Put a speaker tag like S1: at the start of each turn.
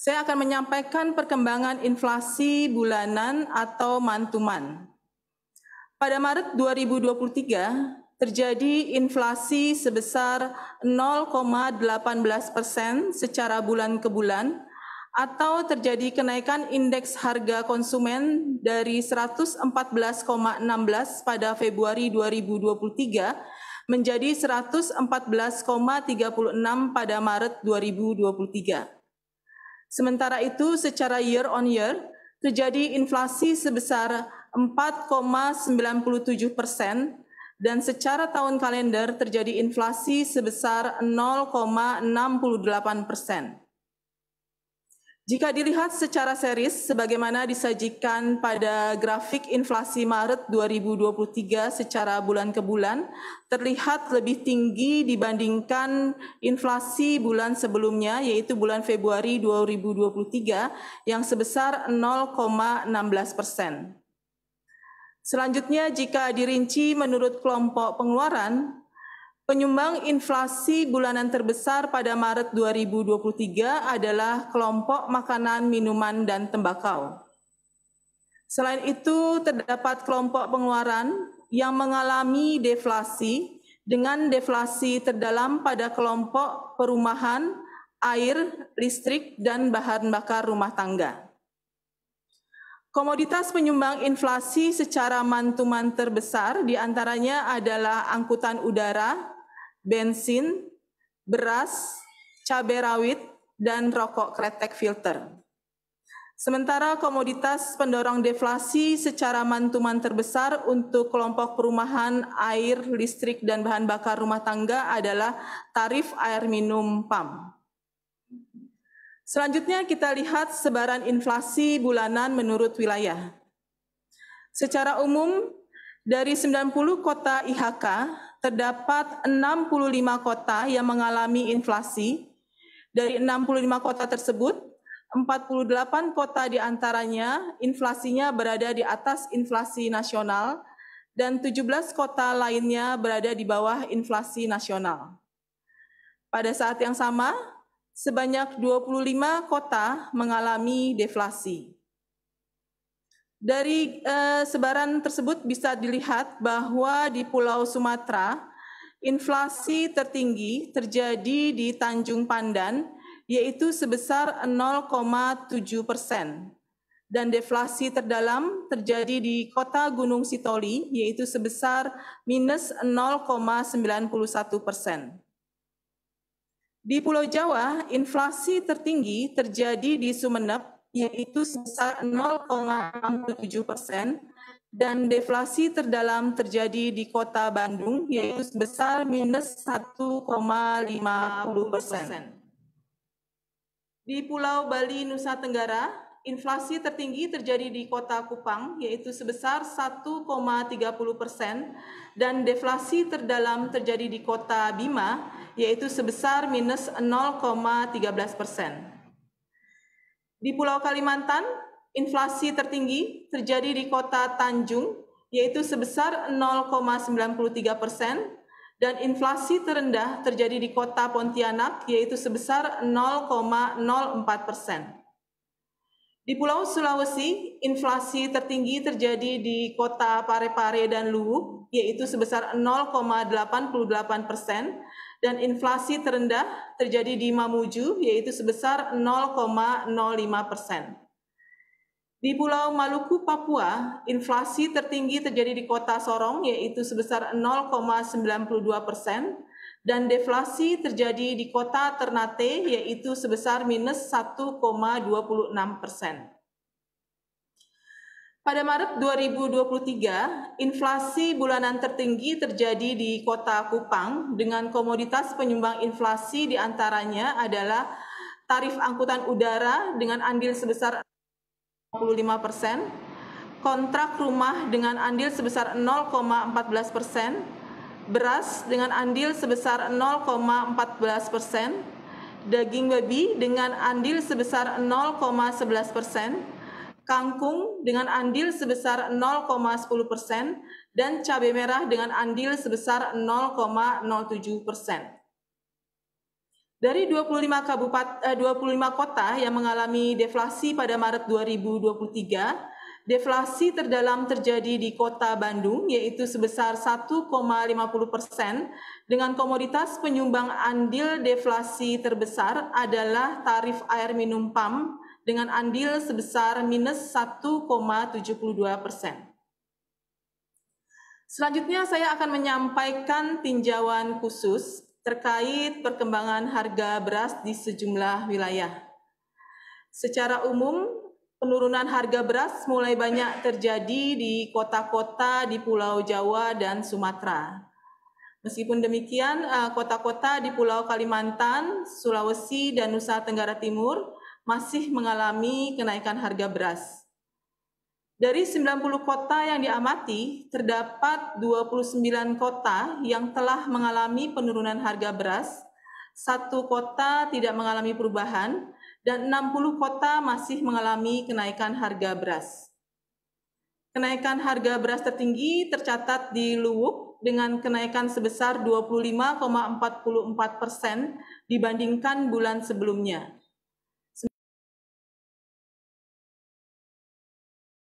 S1: Saya akan menyampaikan perkembangan inflasi bulanan atau mantuman. Pada Maret 2023 terjadi inflasi sebesar 0,18 persen secara bulan ke bulan atau terjadi kenaikan indeks harga konsumen dari 114,16 pada Februari 2023 menjadi 114,36 pada Maret 2023. Sementara itu, secara year on year, terjadi inflasi sebesar 4,97 persen dan secara tahun kalender terjadi inflasi sebesar 0,68 persen. Jika dilihat secara seris, sebagaimana disajikan pada grafik inflasi Maret 2023 secara bulan ke bulan, terlihat lebih tinggi dibandingkan inflasi bulan sebelumnya, yaitu bulan Februari 2023 yang sebesar 0,16 persen. Selanjutnya, jika dirinci menurut kelompok pengeluaran, Penyumbang inflasi bulanan terbesar pada Maret 2023 adalah kelompok makanan, minuman, dan tembakau. Selain itu, terdapat kelompok pengeluaran yang mengalami deflasi dengan deflasi terdalam pada kelompok perumahan, air, listrik, dan bahan bakar rumah tangga. Komoditas penyumbang inflasi secara mantuman terbesar diantaranya adalah angkutan udara, bensin, beras, cabai rawit, dan rokok kretek filter. Sementara komoditas pendorong deflasi secara mantuman terbesar untuk kelompok perumahan, air, listrik, dan bahan bakar rumah tangga adalah tarif air minum PAM. Selanjutnya kita lihat sebaran inflasi bulanan menurut wilayah. Secara umum, dari 90 kota IHK, terdapat 65 kota yang mengalami inflasi. Dari 65 kota tersebut, 48 kota diantaranya inflasinya berada di atas inflasi nasional dan 17 kota lainnya berada di bawah inflasi nasional. Pada saat yang sama, sebanyak 25 kota mengalami deflasi. Dari uh, sebaran tersebut bisa dilihat bahwa di Pulau Sumatera inflasi tertinggi terjadi di Tanjung Pandan yaitu sebesar 0,7 persen dan deflasi terdalam terjadi di kota Gunung Sitoli yaitu sebesar minus 0,91 persen. Di Pulau Jawa, inflasi tertinggi terjadi di Sumeneb yaitu sebesar 0,67 persen dan deflasi terdalam terjadi di kota Bandung yaitu sebesar minus 1,50 persen. Di Pulau Bali, Nusa Tenggara, inflasi tertinggi terjadi di kota Kupang yaitu sebesar 1,30 persen dan deflasi terdalam terjadi di kota Bima yaitu sebesar minus 0,13 persen. Di Pulau Kalimantan, inflasi tertinggi terjadi di kota Tanjung, yaitu sebesar 0,93 persen, dan inflasi terendah terjadi di kota Pontianak, yaitu sebesar 0,04 persen. Di Pulau Sulawesi, inflasi tertinggi terjadi di kota Parepare dan Luwuk, yaitu sebesar 0,88 persen, dan inflasi terendah terjadi di Mamuju yaitu sebesar 0,05 persen. Di Pulau Maluku, Papua, inflasi tertinggi terjadi di kota Sorong yaitu sebesar 0,92 persen dan deflasi terjadi di kota Ternate yaitu sebesar minus 1,26 persen. Pada Maret 2023, inflasi bulanan tertinggi terjadi di kota Kupang dengan komoditas penyumbang inflasi diantaranya adalah tarif angkutan udara dengan andil sebesar 55 persen, kontrak rumah dengan andil sebesar 0,14 persen, beras dengan andil sebesar 0,14 persen, daging babi dengan andil sebesar 0,11 persen, kangkung dengan andil sebesar 0,10 persen, dan cabai merah dengan andil sebesar 0,07 persen. Dari 25 kabupaten 25 kota yang mengalami deflasi pada Maret 2023, deflasi terdalam terjadi di Kota Bandung yaitu sebesar 1,50 persen dengan komoditas penyumbang andil deflasi terbesar adalah tarif air minum PAM dengan andil sebesar minus 1,72 persen. Selanjutnya saya akan menyampaikan tinjauan khusus terkait perkembangan harga beras di sejumlah wilayah. Secara umum, penurunan harga beras mulai banyak terjadi di kota-kota di Pulau Jawa dan Sumatera. Meskipun demikian, eh, kota-kota di Pulau Kalimantan, Sulawesi, dan Nusa Tenggara Timur masih mengalami kenaikan harga beras. Dari 90 kota yang diamati, terdapat 29 kota yang telah mengalami penurunan harga beras, satu kota tidak mengalami perubahan, dan 60 kota masih mengalami kenaikan harga beras. Kenaikan harga beras tertinggi tercatat di Luwuk dengan kenaikan sebesar 25,44 persen dibandingkan bulan sebelumnya.